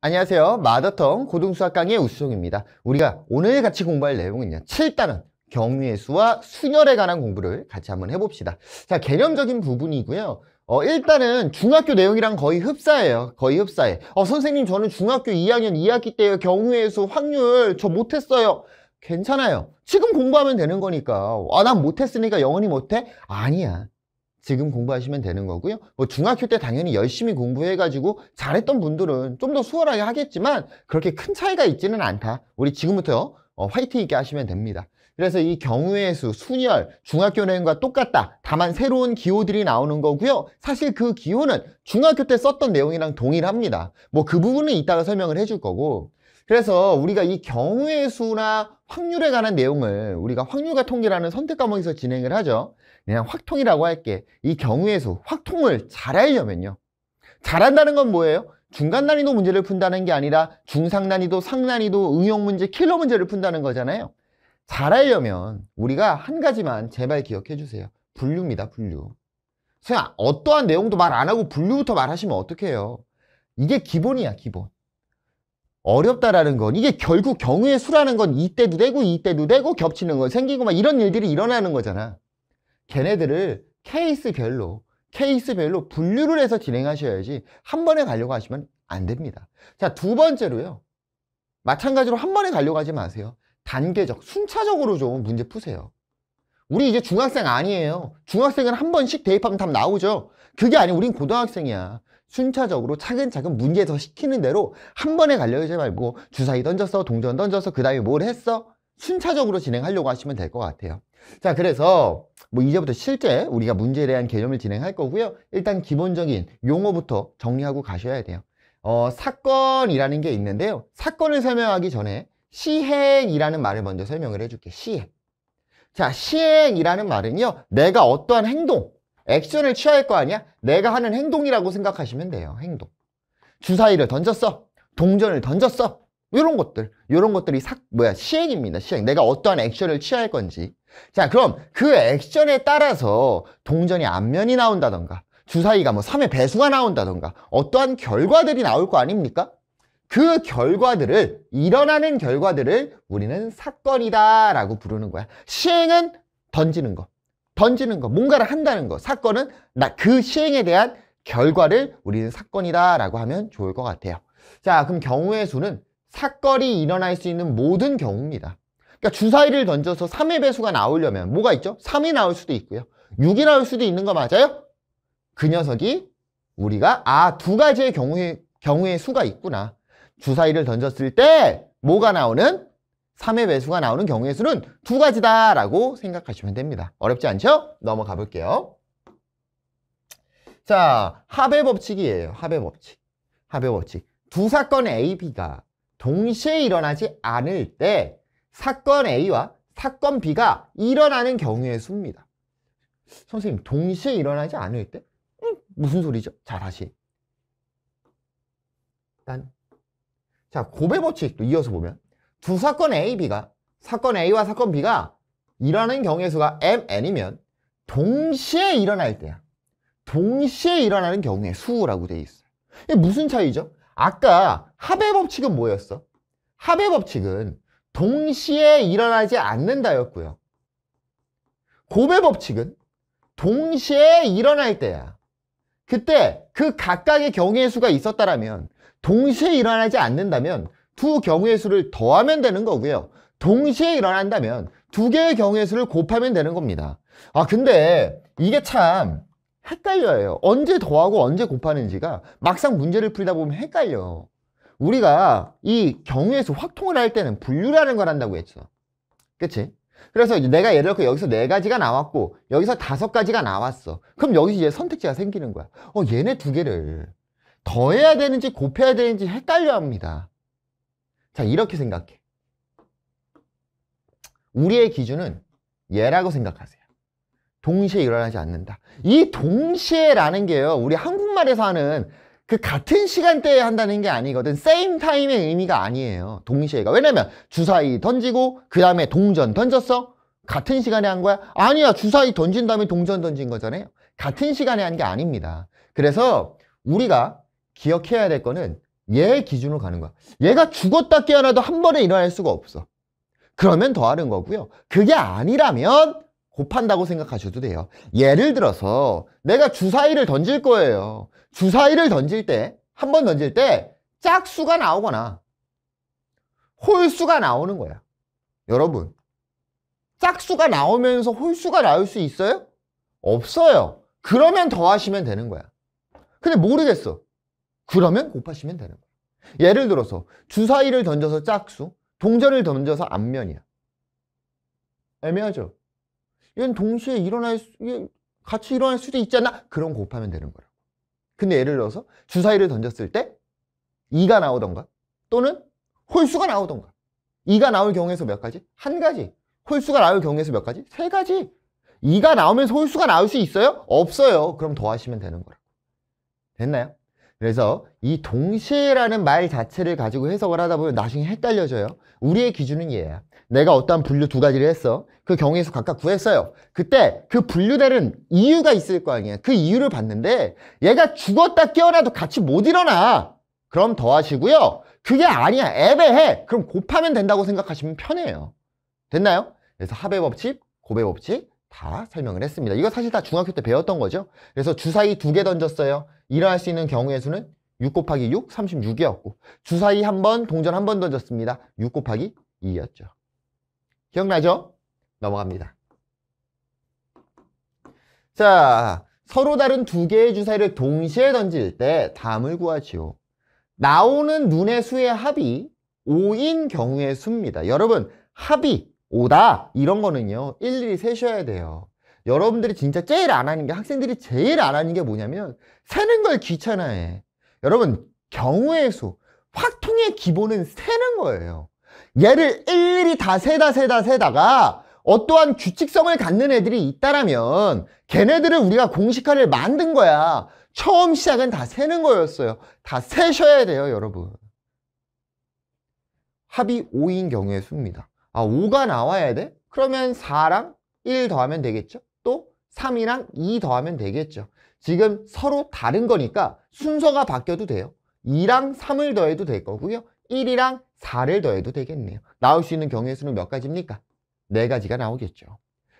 안녕하세요. 마더텅 고등수학 강의 우수정입니다. 우리가 오늘 같이 공부할 내용은요. 7단원 경위의 수와 순열에 관한 공부를 같이 한번 해봅시다. 자, 개념적인 부분이고요. 어, 일단은 중학교 내용이랑 거의 흡사해요. 거의 흡사해. 어, 선생님 저는 중학교 2학년 2학기 때 경우의 수 확률 저 못했어요. 괜찮아요. 지금 공부하면 되는 거니까. 아, 난 못했으니까 영원히 못해? 아니야. 지금 공부하시면 되는 거고요. 뭐 중학교 때 당연히 열심히 공부해가지고 잘했던 분들은 좀 더 수월하게 하겠지만 그렇게 큰 차이가 있지는 않다. 우리 지금부터 어, 화이팅 있게 하시면 됩니다. 그래서 이 경우의 수, 순열, 중학교 내용과 똑같다. 다만 새로운 기호들이 나오는 거고요. 사실 그 기호는 중학교 때 썼던 내용이랑 동일합니다. 뭐 그 부분은 이따가 설명을 해줄 거고 그래서 우리가 이 경우의 수나 확률에 관한 내용을 우리가 확률과 통계라는 선택 과목에서 진행을 하죠. 그냥 확통이라고 할게. 이경우에서 확통을 잘하려면요 잘한다는 건 뭐예요? 중간 난이도 문제를 푼다는 게 아니라 중상 난이도, 상난이도, 응용 문제, 킬러 문제를 푼다는 거잖아요. 잘하려면 우리가 한 가지만 제발 기억해 주세요. 분류입니다, 분류. 선생 어떠한 내용도 말 안 하고 분류부터 말하시면 어떡해요? 이게 기본이야, 기본. 어렵다라는 건 이게 결국 경우의 수라는 건 이때도 되고 이때도 되고 겹치는 건 생기고 막 이런 일들이 일어나는 거잖아. 걔네들을 케이스별로 케이스별로 분류를 해서 진행하셔야지 한 번에 가려고 하시면 안 됩니다. 자, 두 번째로요. 마찬가지로 한 번에 가려고 하지 마세요. 단계적, 순차적으로 좀 문제 푸세요. 우리 이제 중학생 아니에요. 중학생은 한 번씩 대입하면 답 나오죠. 그게 아니고 우린 고등학생이야. 순차적으로 차근차근 문제 더 시키는 대로 한 번에 가려고 하지 말고 주사위 던졌어, 동전 던졌어, 그 다음에 뭘 했어? 순차적으로 진행하려고 하시면 될 것 같아요. 자, 그래서 뭐 이제부터 실제 우리가 문제에 대한 개념을 진행할 거고요. 일단 기본적인 용어부터 정리하고 가셔야 돼요. 어, 사건이라는 게 있는데요. 사건을 설명하기 전에 시행이라는 말을 먼저 설명을 해줄게. 시행. 자, 시행이라는 말은요. 내가 어떠한 행동, 액션을 취할 거 아니야? 내가 하는 행동이라고 생각하시면 돼요. 행동. 주사위를 던졌어. 동전을 던졌어. 이런 것들, 이런 것들이 삭, 뭐야, 시행입니다. 시행. 내가 어떠한 액션을 취할 건지. 자, 그럼 그 액션에 따라서 동전이 앞면이 나온다던가, 주사위가 뭐 3의 배수가 나온다던가, 어떠한 결과들이 나올 거 아닙니까? 그 결과들을, 일어나는 결과들을 우리는 사건이다 라고 부르는 거야. 시행은 던지는 거, 던지는 거, 뭔가를 한다는 거. 사건은 나, 그 시행에 대한 결과를 우리는 사건이다 라고 하면 좋을 것 같아요. 자, 그럼 경우의 수는 사건이 일어날 수 있는 모든 경우입니다. 그러니까 주사위를 던져서 3의 배수가 나오려면 뭐가 있죠? 3이 나올 수도 있고요. 6이 나올 수도 있는 거 맞아요? 그 녀석이 우리가 아, 두 가지의 경우의, 경우의 수가 있구나. 주사위를 던졌을 때 뭐가 나오는? 3의 배수가 나오는 경우의 수는 두 가지다라고 생각하시면 됩니다. 어렵지 않죠? 넘어가 볼게요. 자, 합의 법칙이에요. 합의 법칙. 합의 법칙. 두 사건 A, B가 동시에 일어나지 않을 때 사건 A와 사건 B가 일어나는 경우의 수입니다. 선생님, 동시에 일어나지 않을 때? 음, 무슨 소리죠? 자, 다시. 딴. 자, 고배 법칙도 이어서 보면 두 사건 A, B가 사건 A와 사건 B가 일어나는 경우의 수가 M, N이면 동시에 일어날 때야. 동시에 일어나는 경우의 수라고 돼 있어요. 이게 무슨 차이죠? 아까 합의 법칙은 뭐였어? 합의 법칙은 동시에 일어나지 않는다였고요. 고배 법칙은 동시에 일어날 때야. 그때 그 각각의 경우의 수가 있었다면 동시에 일어나지 않는다면 두 경우의 수를 더하면 되는 거고요. 동시에 일어난다면 두 개의 경우의 수를 곱하면 되는 겁니다. 아 근데 이게 참 헷갈려요. 언제 더하고 언제 곱하는지가 막상 문제를 풀다 보면 헷갈려요. 우리가 이 경우에서 확통을 할 때는 분류라는 걸 한다고 했죠. 그치? 그래서 내가 예를 들어 여기서 네 가지가 나왔고 여기서 다섯 가지가 나왔어. 그럼 여기서 이제 선택지가 생기는 거야. 어 얘네 두 개를 더해야 되는지 곱해야 되는지 헷갈려 합니다. 자 이렇게 생각해. 우리의 기준은 얘라고 생각하세요. 동시에 일어나지 않는다. 이 동시에라는 게요. 우리 한국말에서 하는 그 같은 시간대에 한다는 게 아니거든. same time의 의미가 아니에요. 동시에가. 왜냐면 주사위 던지고 그 다음에 동전 던졌어? 같은 시간에 한 거야? 아니야. 주사위 던진 다음에 동전 던진 거잖아요. 같은 시간에 한 게 아닙니다. 그래서 우리가 기억해야 될 거는 얘 기준으로 가는 거야. 얘가 죽었다 깨어나도 한 번에 일어날 수가 없어. 그러면 더 하는 거고요. 그게 아니라면 곱한다고 생각하셔도 돼요. 예를 들어서 내가 주사위를 던질 거예요. 주사위를 던질 때, 한 번 던질 때 짝수가 나오거나 홀수가 나오는 거야. 여러분, 짝수가 나오면서 홀수가 나올 수 있어요? 없어요. 그러면 더하시면 되는 거야. 근데 모르겠어. 그러면 곱하시면 되는 거야. 예를 들어서 주사위를 던져서 짝수, 동전을 던져서 앞면이야. 애매하죠? 얘는 동시에 일어날 수, 같이 일어날 수도 있지 않나? 그런 거 곱하면 되는 거라고. 근데 예를 들어서 주사위를 던졌을 때 2가 나오던가 또는 홀수가 나오던가 2가 나올 경우에서 몇 가지? 한 가지. 홀수가 나올 경우에서 몇 가지? 세 가지. 2가 나오면서 홀수가 나올 수 있어요? 없어요. 그럼 더하시면 되는 거라고. 됐나요? 그래서 이 동시에라는 말 자체를 가지고 해석을 하다 보면 나중에 헷갈려져요. 우리의 기준은 얘야. 내가 어떠한 분류 두 가지를 했어. 그 경우에서 각각 구했어요. 그때 그 분류되는 이유가 있을 거 아니야. 그 이유를 봤는데 얘가 죽었다 깨어나도 같이 못 일어나. 그럼 더하시고요. 그게 아니야. 애매해. 그럼 곱하면 된다고 생각하시면 편해요. 됐나요? 그래서 합의 법칙, 곱의 법칙 다 설명을 했습니다. 이거 사실 다 중학교 때 배웠던 거죠. 그래서 주사위 두 개 던졌어요. 일어날 수 있는 경우의 수는 6 곱하기 6, 36이었고 주사위 한 번, 동전 한 번 던졌습니다. 6 곱하기 2였죠. 기억나죠? 넘어갑니다. 자, 서로 다른 두 개의 주사위를 동시에 던질 때 다음을 구하지요. 나오는 눈의 수의 합이 5인 경우의 수입니다. 여러분, 합이 5다 이런 거는요. 일일이 세셔야 돼요. 여러분들이 진짜 제일 안 하는 게 학생들이 제일 안 하는 게 뭐냐면 세는 걸 귀찮아해. 여러분, 경우의 수, 확통의 기본은 세는 거예요. 얘를 일일이 다 세다 세다 세다가 어떠한 규칙성을 갖는 애들이 있다라면 걔네들을 우리가 공식화를 만든 거야. 처음 시작은 다 세는 거였어요. 다 세셔야 돼요, 여러분. 합이 5인 경우의 수입니다. 아, 5가 나와야 돼? 그러면 4랑 1 더하면 되겠죠? 또 3이랑 2 더하면 되겠죠. 지금 서로 다른 거니까 순서가 바뀌어도 돼요. 2랑 3을 더해도 될 거고요. 1이랑 4를 더해도 되겠네요. 나올 수 있는 경우의 수는 몇 가지입니까? 4 가지가 나오겠죠.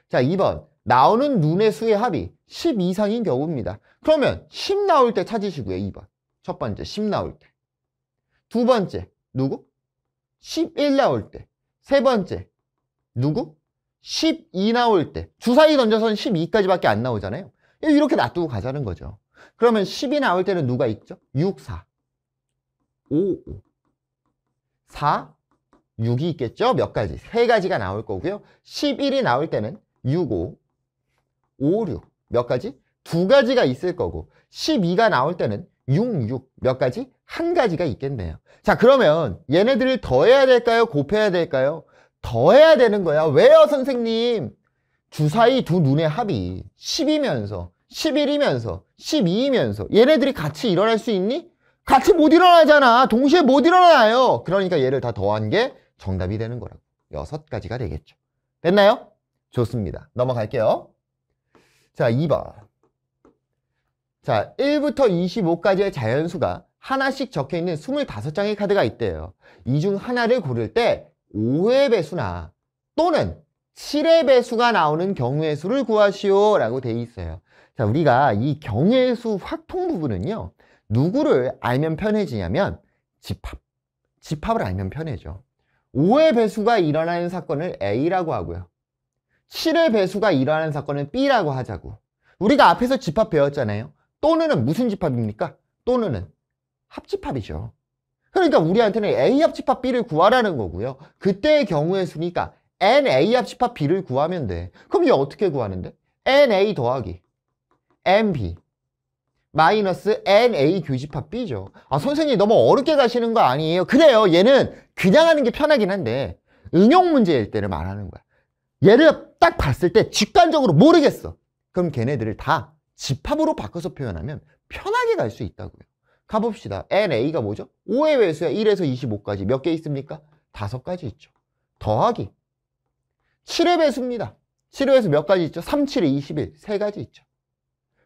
자, 2번. 나오는 눈의 수의 합이 10 이상인 경우입니다. 그러면 10 나올 때 찾으시고요, 2번. 첫 번째, 10 나올 때. 두 번째, 누구? 11 나올 때. 세 번째, 누구? 12 나올 때. 주사위 던져서는 12까지밖에 안 나오잖아요. 이렇게 놔두고 가자는 거죠. 그러면 10이 나올 때는 누가 있죠? 6, 4, 5, 5. 4, 6이 있겠죠? 몇 가지? 세 가지가 나올 거고요. 11이 나올 때는 6, 5, 5, 6. 몇 가지? 두 가지가 있을 거고 12가 나올 때는 6, 6. 몇 가지? 한 가지가 있겠네요. 자 그러면 얘네들을 더해야 될까요? 곱해야 될까요? 더해야 되는 거야. 왜요 선생님? 주사위 두 눈의 합이 10이면서 11이면서 12이면서 얘네들이 같이 일어날 수 있니? 같이 못 일어나잖아. 동시에 못 일어나요. 그러니까 얘를 다 더한 게 정답이 되는 거라고. 여섯 가지가 되겠죠. 됐나요? 좋습니다. 넘어갈게요. 자, 2번. 자, 1부터 25까지의 자연수가 하나씩 적혀있는 25장의 카드가 있대요. 이 중 하나를 고를 때 5의 배수나 또는 7의 배수가 나오는 경우의 수를 구하시오 라고 돼 있어요. 자, 우리가 이 경우의 수 확통 부분은요. 누구를 알면 편해지냐면 집합. 집합을 알면 편해져. 5의 배수가 일어나는 사건을 A라고 하고요. 7의 배수가 일어나는 사건은 B라고 하자고. 우리가 앞에서 집합 배웠잖아요. 또는은 무슨 집합입니까? 또는은 합집합이죠. 그러니까 우리한테는 A 합집합 B를 구하라는 거고요. 그때의 경우의 순니까 NA 합집합 B를 구하면 돼. 그럼 이얘 어떻게 구하는데? NA 더하기 NB 마이너스 NA 교집합 B죠. 아, 선생님 너무 어렵게 가시는 거 아니에요? 그래요. 얘는 그냥 하는 게 편하긴 한데 응용 문제일 때를 말하는 거야. 얘를 딱 봤을 때 직관적으로 모르겠어. 그럼 걔네들을 다 집합으로 바꿔서 표현하면 편하게 갈 수 있다고요. 가봅시다. NA가 뭐죠? 5의 외수야. 1에서 25까지. 몇 개 있습니까? 다섯 가지 있죠. 더하기. 7의 배수입니다. 7의 배수 몇 가지 있죠? 3, 7에 21. 세 가지 있죠.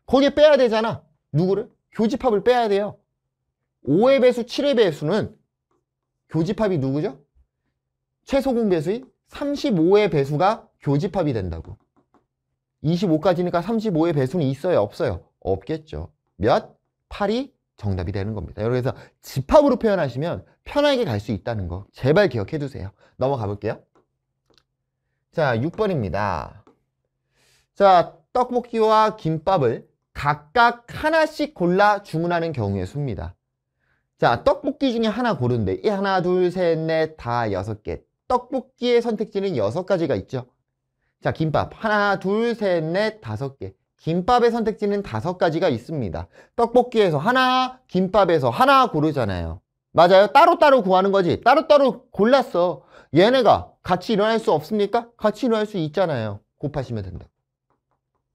거기에 빼야 되잖아. 누구를? 교집합을 빼야 돼요. 5의 배수, 7의 배수는 교집합이 누구죠? 최소공 배수인 35의 배수가 교집합이 된다고. 25까지니까 35의 배수는 있어요? 없어요? 없겠죠. 몇? 8이 정답이 되는 겁니다. 그래서 집합으로 표현하시면 편하게 갈 수 있다는 거 제발 기억해 두세요. 넘어가 볼게요. 자, 6번입니다. 자, 떡볶이와 김밥을 각각 하나씩 골라 주문하는 경우의 수입니다. 자, 떡볶이 중에 하나 고른데 이 하나, 둘, 셋, 넷, 다 여섯 개. 떡볶이의 선택지는 여섯 가지가 있죠. 자, 김밥 하나, 둘, 셋, 넷, 다섯 개. 김밥의 선택지는 다섯 가지가 있습니다. 떡볶이에서 하나, 김밥에서 하나 고르잖아요. 맞아요. 따로따로 구하는 거지. 따로따로 골랐어. 얘네가 같이 일어날 수 없습니까? 같이 일어날 수 있잖아요. 곱하시면 된다.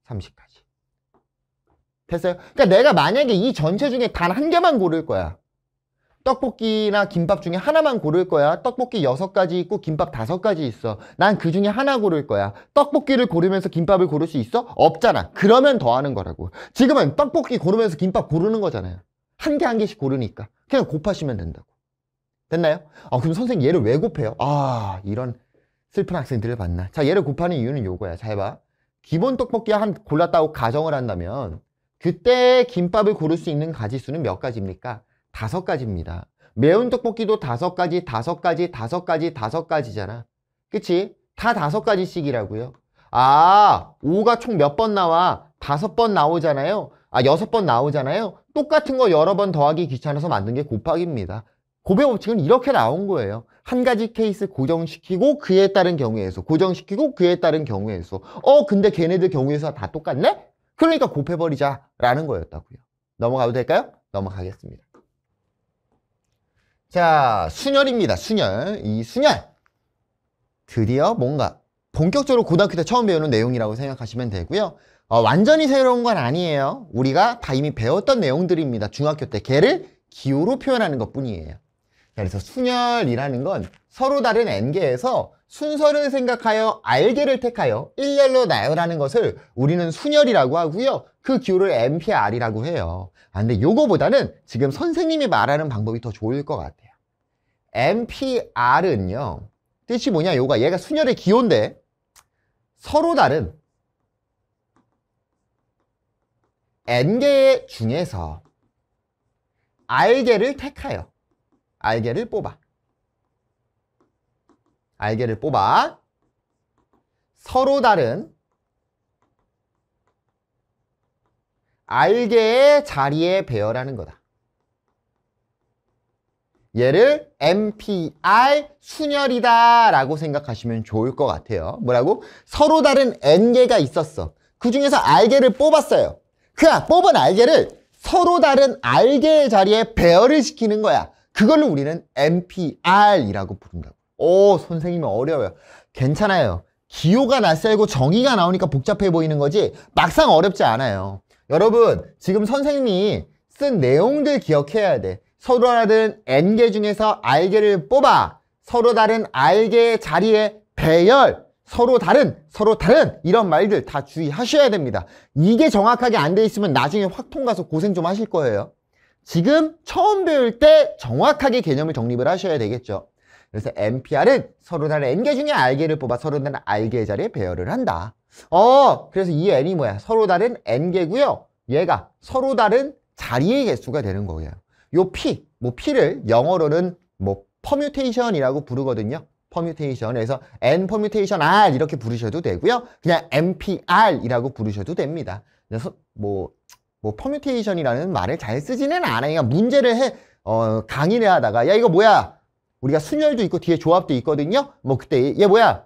3 0가지 됐어요? 그러니까 내가 만약에 이 전체 중에 단 한 개만 고를 거야. 떡볶이나 김밥 중에 하나만 고를 거야. 떡볶이 여섯 가지 있고 김밥 다섯 가지 있어. 난 그 중에 하나 고를 거야. 떡볶이를 고르면서 김밥을 고를 수 있어? 없잖아. 그러면 더 하는 거라고. 지금은 떡볶이 고르면서 김밥 고르는 거잖아요. 한 개한 한 개씩 고르니까. 그냥 곱하시면 된다고. 됐나요? 아, 그럼 선생님 얘를 왜 곱해요? 아, 이런 슬픈 학생들을 봤나. 자, 얘를 곱하는 이유는 요거야. 잘 봐. 기본 떡볶이 한 골랐다고 가정을 한다면 그때 김밥을 고를 수 있는 가지수는 몇 가지입니까? 다섯 가지입니다. 매운 떡볶이도 다섯 가지, 다섯 가지, 다섯 가지, 다섯 가지잖아. 그치? 다 다섯 가지씩이라고요. 아, 5가 총 몇 번 나와? 다섯 번 나오잖아요. 아, 여섯 번 나오잖아요. 똑같은 거 여러 번 더하기 귀찮아서 만든 게 곱하기입니다. 고배 법칙은 이렇게 나온 거예요. 한 가지 케이스 고정시키고 그에 따른 경우에서 고정시키고 그에 따른 경우에서 어 근데 걔네들 경우에서 다 똑같네? 그러니까 곱해버리자라는 거였다고요. 넘어가도 될까요? 넘어가겠습니다. 자, 순열입니다. 순열. 이 순열. 드디어 뭔가 본격적으로 고등학교 때 처음 배우는 내용이라고 생각하시면 되고요. 어, 완전히 새로운 건 아니에요. 우리가 다 이미 배웠던 내용들입니다. 중학교 때개를 기호로 표현하는 것뿐이에요. 그래서 순열이라는 건 서로 다른 N개에서 순서를 생각하여 알게를 택하여 일렬로 나열하는 것을 우리는 순열이라고 하고요. 그 기호를 MPR이라고 해요. 아, 근데 요거보다는 지금 선생님이 말하는 방법이 더 좋을 것 같아요. MPR은요. 뜻이 뭐냐? 요가 얘가 순열의 기호인데 서로 다른 N개 중에서 알게를 택하여 알게를 뽑아. 알개를 뽑아 서로 다른 알개의 자리에 배열하는 거다. 얘를 m p i 순열이다 라고 생각하시면 좋을 것 같아요. 뭐라고? 서로 다른 N개가 있었어. 그 중에서 알개를 뽑았어요. 그 뽑은 알개를 서로 다른 알개의 자리에 배열을 시키는 거야. 그걸로 우리는 MPR이라고 부른다고. 오 선생님 어려워요. 괜찮아요. 기호가 낯설고 정의가 나오니까 복잡해 보이는 거지 막상 어렵지 않아요. 여러분 지금 선생님이 쓴 내용들 기억해야 돼. 서로 다른 N개 중에서 R개를 뽑아 서로 다른 R개의 자리에 배열 서로 다른 서로 다른 이런 말들 다 주의하셔야 됩니다. 이게 정확하게 안 돼 있으면 나중에 확통 가서 고생 좀 하실 거예요. 지금 처음 배울 때 정확하게 개념을 정립을 하셔야 되겠죠. 그래서 NPR은 서로 다른 N개 중에 알개를 뽑아 서로 다른 r 개 자리에 배열을 한다. 어, 그래서 이 N이 뭐야? 서로 다른 N개고요. 얘가 서로 다른 자리의 개수가 되는 거예요. 요 P, 뭐 P를 영어로는 뭐 퍼뮤테이션이라고 부르거든요. 퍼뮤테이션에서 N 퍼뮤테이션 R 이렇게 부르셔도 되고요. 그냥 MPR이라고 부르셔도 됩니다. 그래서 뭐, 뭐 퍼뮤테이션이라는 말을 잘 쓰지는 않아요. 그러니까 문제를 해, 어, 강의를 하다가 야 이거 뭐야 우리가 순열도 있고 뒤에 조합도 있거든요. 뭐 그때 얘 뭐야?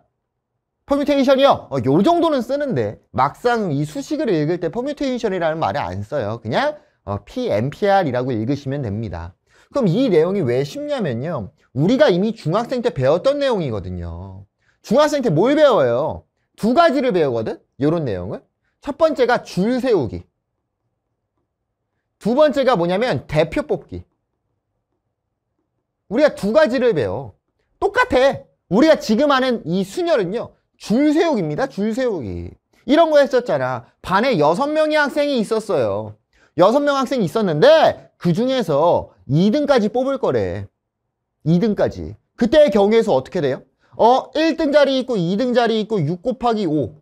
퍼뮤테이션이요. 어, 요 정도는 쓰는데 막상 이 수식을 읽을 때 퍼뮤테이션이라는 말을 안 써요. 그냥 어, PMPR이라고 읽으시면 됩니다. 그럼 이 내용이 왜 쉽냐면요. 우리가 이미 중학생 때 배웠던 내용이거든요. 중학생 때 뭘 배워요? 두 가지를 배우거든? 요런 내용을. 첫 번째가 줄 세우기. 두 번째가 뭐냐면 대표 뽑기. 우리가 두 가지를 배워. 똑같아. 우리가 지금 하는 이 수녀는요. 줄 세우기입니다. 줄 세우기. 이런 거 했었잖아. 반에 여섯 명의 학생이 있었어요. 여섯 명 학생이 있었는데 그 중에서 2등까지 뽑을 거래. 2등까지. 그때의 경우에서 어떻게 돼요? 어, 1등 자리 있고 2등 자리 있고 6 곱하기 5.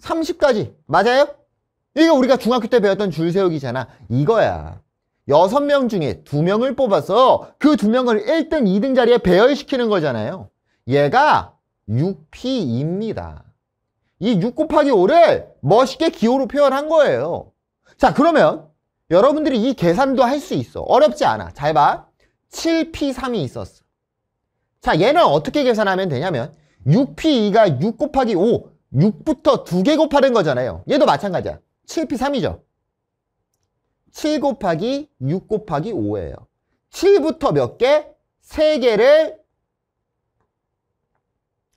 30까지. 맞아요? 이거 우리가 중학교 때 배웠던 줄 세우기잖아. 이거야. 여섯 명 중에 두명을 뽑아서 그 두명을 1등, 2등 자리에 배열시키는 거잖아요. 얘가 6P입니다. 이 6 곱하기 5를 멋있게 기호로 표현한 거예요. 자, 그러면 여러분들이 이 계산도 할 수 있어. 어렵지 않아. 잘 봐. 7P3이 있었어. 자, 얘는 어떻게 계산하면 되냐면 6P2가 6 곱하기 5, 6부터 2개 곱하는 거잖아요. 얘도 마찬가지야. 7P3이죠. 7 곱하기 6 곱하기 5예요. 7부터 몇 개? 3개를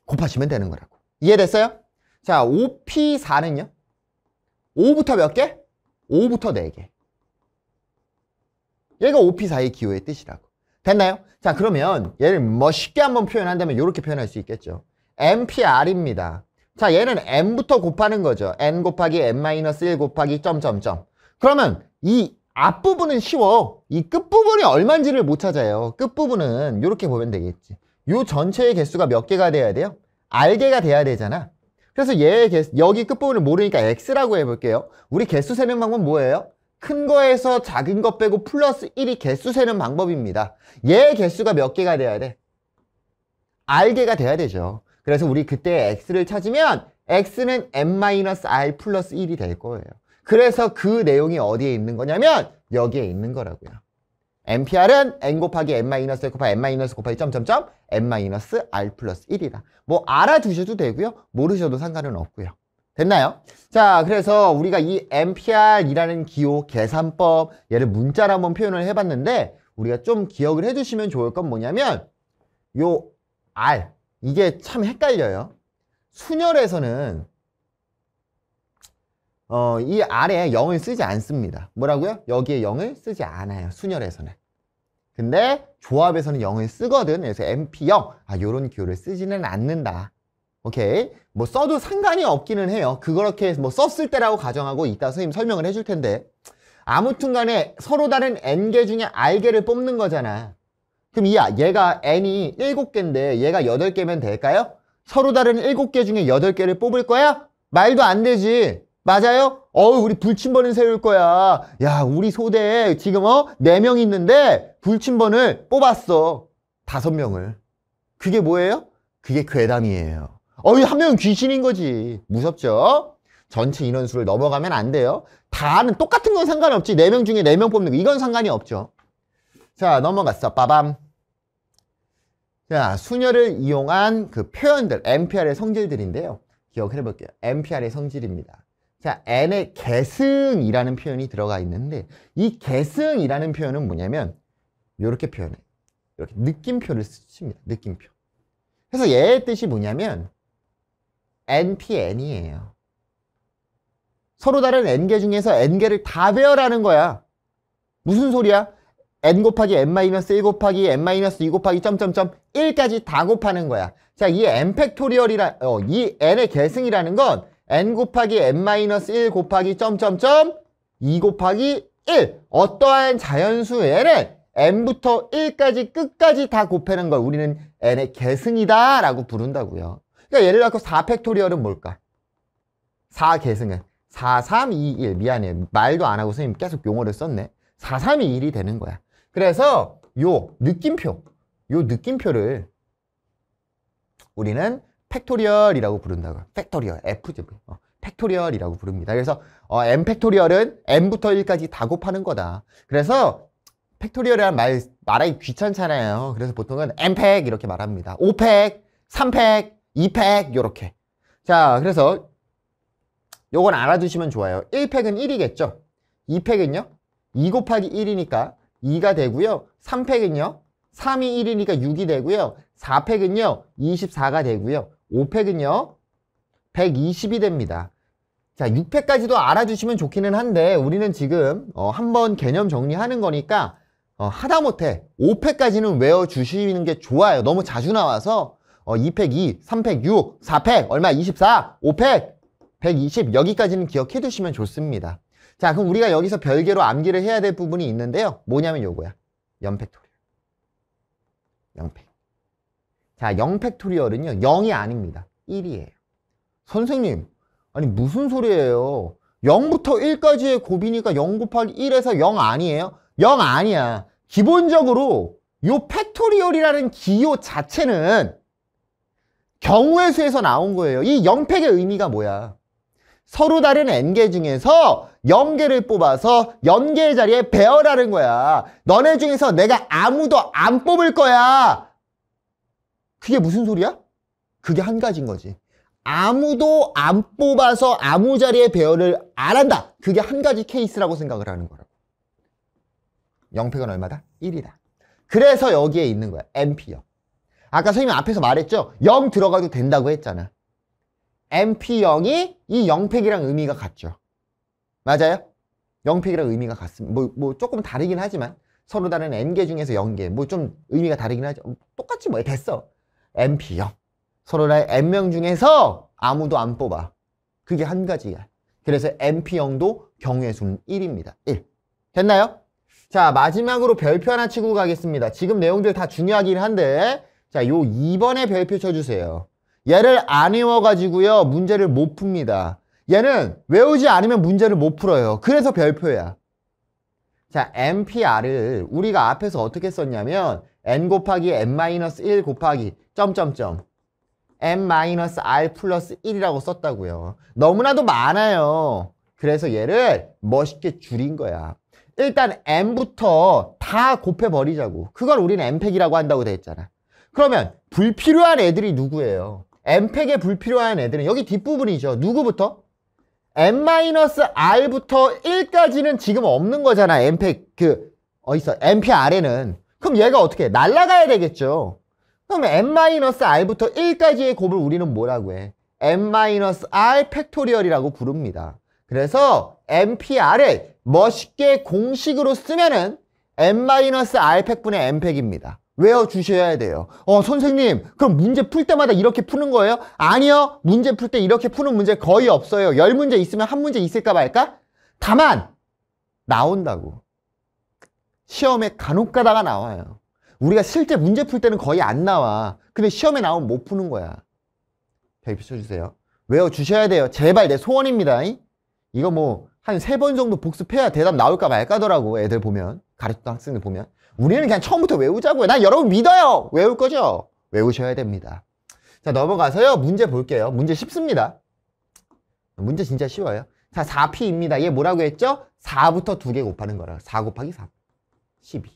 곱하시면 되는 거라고. 이해됐어요? 자, 5P4는요? 5부터 몇 개? 5부터 4개. 얘가 5P4의 기호의 뜻이라고. 됐나요? 자, 그러면 얘를 멋있게 한번 표현한다면 이렇게 표현할 수 있겠죠. m p r 입니다 자, 얘는 m 부터 곱하는 거죠. N 곱하기 m 1 곱하기 점점점. 그러면 이 앞부분은 쉬워 이 끝부분이 얼만지를못 찾아요 끝부분은 이렇게 보면 되겠지 이 전체의 개수가 몇 개가 돼야 돼요? 알개가 돼야 되잖아 그래서 얘의 개수, 여기 끝부분을 모르니까 x라고 해볼게요 우리 개수 세는 방법 뭐예요? 큰 거에서 작은 거 빼고 플러스 1이 개수 세는 방법입니다 얘의 개수가 몇 개가 돼야 돼? 알개가 돼야 되죠 그래서 우리 그때 x를 찾으면 x는 m r 플러스 1이 될 거예요 그래서 그 내용이 어디에 있는 거냐면 여기에 있는 거라고요. NPR은 n 곱하기 n 마이너스 곱하기 n 마이너스 곱하기 점점점 n 마이너스 r 플러스 1이다. 뭐 알아두셔도 되고요. 모르셔도 상관은 없고요. 됐나요? 자, 그래서 우리가 이 NPR이라는 기호 계산법 얘를 문자로 한번 표현을 해봤는데 우리가 좀 기억을 해주시면 좋을 건 뭐냐면 요 R 이게 참 헷갈려요. 순열에서는 어, 이 아래에 0을 쓰지 않습니다. 뭐라고요? 여기에 0을 쓰지 않아요. 순열에서는. 근데 조합에서는 0을 쓰거든. 그래서 MP0. 아, 요런 기호를 쓰지는 않는다. 오케이. 뭐 써도 상관이 없기는 해요. 그렇게 뭐 썼을 때라고 가정하고 이따 선생님 설명을 해줄 텐데. 아무튼 간에 서로 다른 N개 중에 R개를 뽑는 거잖아. 그럼 이 아, 얘가 N이 7개인데 얘가 8개면 될까요? 서로 다른 7개 중에 8개를 뽑을 거야? 말도 안 되지. 맞아요? 어우 우리 불침번을 세울 거야 야 우리 소대에 지금 어? 4명 있는데 불침번을 뽑았어 5명을 그게 뭐예요? 그게 괴담이에요 어이 한 명은 귀신인 거지 무섭죠? 전체 인원수를 넘어가면 안 돼요 다는 똑같은 건 상관없지 4명 중에 4명 뽑는 거 이건 상관이 없죠 자 넘어갔어 빠밤 자 수녀를 이용한 그 표현들 NPR의 성질들인데요 기억해 볼게요 NPR의 성질입니다 자, n 의 계승이라는 표현이 들어가 있는데 이 계승이라는 표현은 뭐냐면 이렇게 표현해. 이렇게 느낌표를 씁니다. 느낌표. 그래서 얘의 뜻이 뭐냐면 npn이에요. 서로 다른 n개 중에서 n개를 다 배열하는 거야. 무슨 소리야? n 곱하기 n-1 곱하기 n-2 곱하기 점점점 1까지 다 곱하는 거야. 자, 이 n 팩토리얼이라 어, 이 n의 계승이라는 건 n 곱하기 n-1 곱하기 점점점 2 곱하기 1 어떠한 자연수 n은 n부터 1까지 끝까지 다 곱하는 걸 우리는 n의 계승이다 라고 부른다고요 그러니까 예를 들어 4팩토리얼은 뭘까? 4계승은 4, 3, 2, 1미안해 말도 안 하고 선생님 계속 용어를 썼네 4, 3, 2, 1이 되는 거야 그래서 요 느낌표 요 느낌표를 우리는 팩토리얼이라고 부른다고 팩토리얼 F죠 어, 팩토리얼이라고 부릅니다 그래서 어, M 팩토리얼은 M부터 1까지 다 곱하는 거다 그래서 팩토리얼이란 말 말하기 귀찮잖아요 그래서 보통은 M팩 이렇게 말합니다 5팩, 3팩, 2팩 이렇게자 그래서 요건 알아두시면 좋아요 1팩은 1이겠죠 2팩은요 2 곱하기 1이니까 2가 되고요 3팩은요 3이 1이니까 6이 되고요. 4팩은요. 24가 되고요. 5팩은요 120이 됩니다 자 6팩까지도 알아주시면 좋기는 한데 우리는 지금 어, 한번 개념 정리하는 거니까 어, 하다못해 5팩까지는 외워주시는 게 좋아요 너무 자주 나와서 어, 2팩 2, 3팩 6, 4팩 얼마 24, 5팩 120 여기까지는 기억해 두시면 좋습니다 자 그럼 우리가 여기서 별개로 암기를 해야 될 부분이 있는데요 뭐냐면 요거야 연팩토리 연팩 자, 0 팩토리얼은요. 0이 아닙니다. 1이에요. 선생님, 아니 무슨 소리예요? 0부터 1까지의 곱이니까 0 곱하기 1에서 0 아니에요? 0 아니야. 기본적으로 요 팩토리얼이라는 기호 자체는 경우의 수에서 나온 거예요. 이 0팩의 의미가 뭐야? 서로 다른 n개 중에서 0개를 뽑아서 연개의 자리에 배열하는 거야. 너네 중에서 내가 아무도 안 뽑을 거야. 그게 무슨 소리야? 그게 한 가지인 거지. 아무도 안 뽑아서 아무 자리에 배열을 안 한다. 그게 한 가지 케이스라고 생각을 하는 거라고. 영팩은 얼마다? 1이다. 그래서 여기에 있는 거야. MP형. 아까 선생님 앞에서 말했죠? 0 들어가도 된다고 했잖아. MP형이 이 영팩이랑 의미가 같죠. 맞아요? 영팩이랑 의미가 같습니다. 뭐, 뭐 조금 다르긴 하지만 서로 다른 N개 중에서 0개. 뭐 좀 의미가 다르긴 하죠. 똑같이 뭐 됐어. MP형. 서로라의 N명 중에서 아무도 안 뽑아. 그게 한 가지야. 그래서 MP형도 경우의 수는 1입니다. 1. 됐나요? 자, 마지막으로 별표 하나 치고 가겠습니다. 지금 내용들 다 중요하긴 한데 자, 요 2번에 별표 쳐주세요. 얘를 안 외워가지고요. 문제를 못 풉니다. 얘는 외우지 않으면 문제를 못 풀어요. 그래서 별표야. 자, MPR을 우리가 앞에서 어떻게 썼냐면 n 곱하기 n-1 곱하기 점점점 m-r 플러스 1이라고 썼다고요. 너무나도 많아요. 그래서 얘를 멋있게 줄인 거야. 일단 m 부터다 곱해버리자고. 그걸 우리는 m 팩이라고 한다고 돼 있잖아. 그러면 불필요한 애들이 누구예요? m 팩에 불필요한 애들은 여기 뒷부분이죠. 누구부터? m r 부터 1까지는 지금 없는 거잖아. m 팩그어디 있어 m p 아래는. 그럼 얘가 어떻게 날라가야 되겠죠. 그럼 m r 부터 1까지의 곱을 우리는 뭐라고 해? n-r 팩토리얼이라고 부릅니다. 그래서 n p r 에 멋있게 공식으로 쓰면은 n-r팩분의 m 팩입니다 외워주셔야 돼요. 어, 선생님, 그럼 문제 풀 때마다 이렇게 푸는 거예요? 아니요. 문제 풀 때 이렇게 푸는 문제 거의 없어요. 열 문제 있으면 한 문제 있을까 말까? 다만, 나온다고. 시험에 간혹 가다가 나와요. 우리가 실제 문제 풀 때는 거의 안 나와. 근데 시험에 나오면 못 푸는 거야. 백 비춰주세요. 외워주셔야 돼요. 제발 내 소원입니다. 이거 뭐 한 세 번 정도 복습해야 대답 나올까 말까더라고. 애들 보면. 가르치던 학생들 보면. 우리는 그냥 처음부터 외우자고요. 난 여러분 믿어요. 외울 거죠? 외우셔야 됩니다. 자 넘어가서요. 문제 볼게요. 문제 쉽습니다. 문제 진짜 쉬워요. 자 4P입니다. 얘 뭐라고 했죠? 4부터 2개 곱하는 거라. 4 곱하기 4. 12.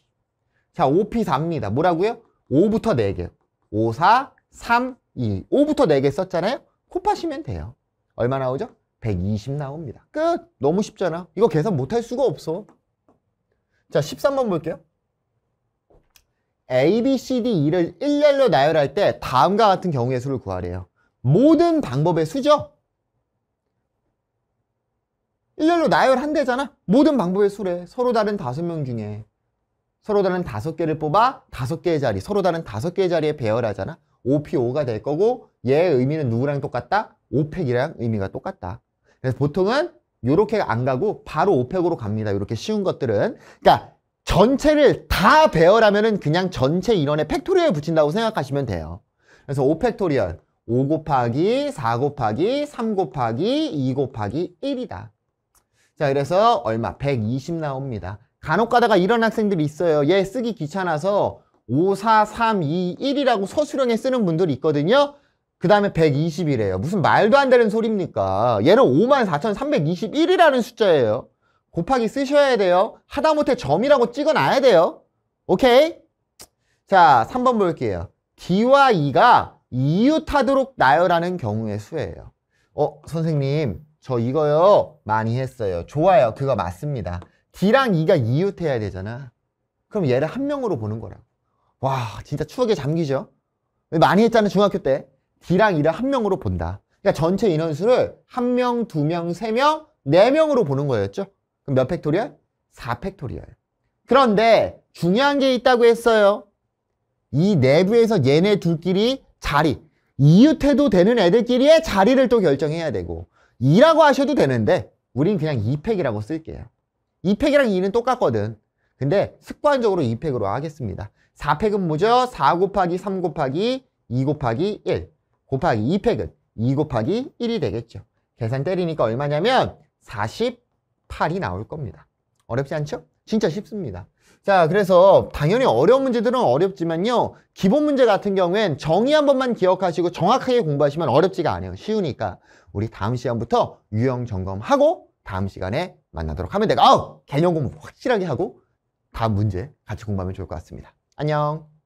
자, 5피4입니다 뭐라고요? 5부터 4개. 5, 4, 3, 2. 5부터 4개 썼잖아요? 곱하시면 돼요. 얼마 나오죠? 120 나옵니다. 끝! 너무 쉽잖아. 이거 계산 못할 수가 없어. 자, 13번 볼게요. A, B, C, D, E를 일렬로 나열할 때 다음과 같은 경우의 수를 구하래요. 모든 방법의 수죠? 일렬로 나열한대잖아. 모든 방법의 수래. 서로 다른 다섯 명 중에. 서로 다른 다섯 개를 뽑아 다섯 개의 자리, 서로 다른 다섯 개의 자리에 배열하잖아. 5P5가 될 거고 얘의 의미는 누구랑 똑같다? 5팩이랑 의미가 똑같다. 그래서 보통은 이렇게 안 가고 바로 5팩으로 갑니다. 이렇게 쉬운 것들은. 그러니까 전체를 다 배열하면 은 그냥 전체 인원에 팩토리얼 붙인다고 생각하시면 돼요. 그래서 5팩토리얼 5 곱하기 4 곱하기 3 곱하기 2 곱하기 1이다. 자 그래서 얼마? 120 나옵니다. 간혹 가다가 이런 학생들이 있어요. 얘 쓰기 귀찮아서 5, 4, 3, 2, 1이라고 서술형에 쓰는 분들이 있거든요. 그 다음에 120이래요. 무슨 말도 안 되는 소리입니까? 얘는 54,321이라는 숫자예요. 곱하기 쓰셔야 돼요. 하다못해 점이라고 찍어놔야 돼요. 오케이? 자, 3번 볼게요. D와 E가 이웃하도록 나열하는 경우의 수예요. 어, 선생님, 저 이거요. 많이 했어요. 좋아요. 그거 맞습니다. D랑 E가 이웃해야 되잖아. 그럼 얘를 한 명으로 보는 거라고. 와 진짜 추억에 잠기죠. 많이 했잖아 중학교 때. D랑 E를 한 명으로 본다. 그러니까 전체 인원수를 한 명, 두 명, 세 명, 네 명으로 보는 거였죠. 그럼 몇 팩토리얼? 4팩토리얼. 그런데 중요한 게 있다고 했어요. 이 내부에서 얘네 둘끼리 자리, 이웃해도 되는 애들끼리의 자리를 또 결정해야 되고 2라고 하셔도 되는데 우린 그냥 2팩이라고 쓸게요. 2팩이랑 2는 똑같거든. 근데 습관적으로 2팩으로 하겠습니다. 4팩은 뭐죠? 4 곱하기 3 곱하기 2 곱하기 1 곱하기 2팩은 2 곱하기 1이 되겠죠. 계산 때리니까 얼마냐면 48이 나올 겁니다. 어렵지 않죠? 진짜 쉽습니다. 자, 그래서 당연히 어려운 문제들은 어렵지만요. 기본 문제 같은 경우엔 정의 한 번만 기억하시고 정확하게 공부하시면 어렵지가 않아요. 쉬우니까. 우리 다음 시간부터 유형 점검하고 다음 시간에 만나도록 하면 내가 아우 개념 공부 확실하게 하고 다음 문제 같이 공부하면 좋을 것 같습니다. 안녕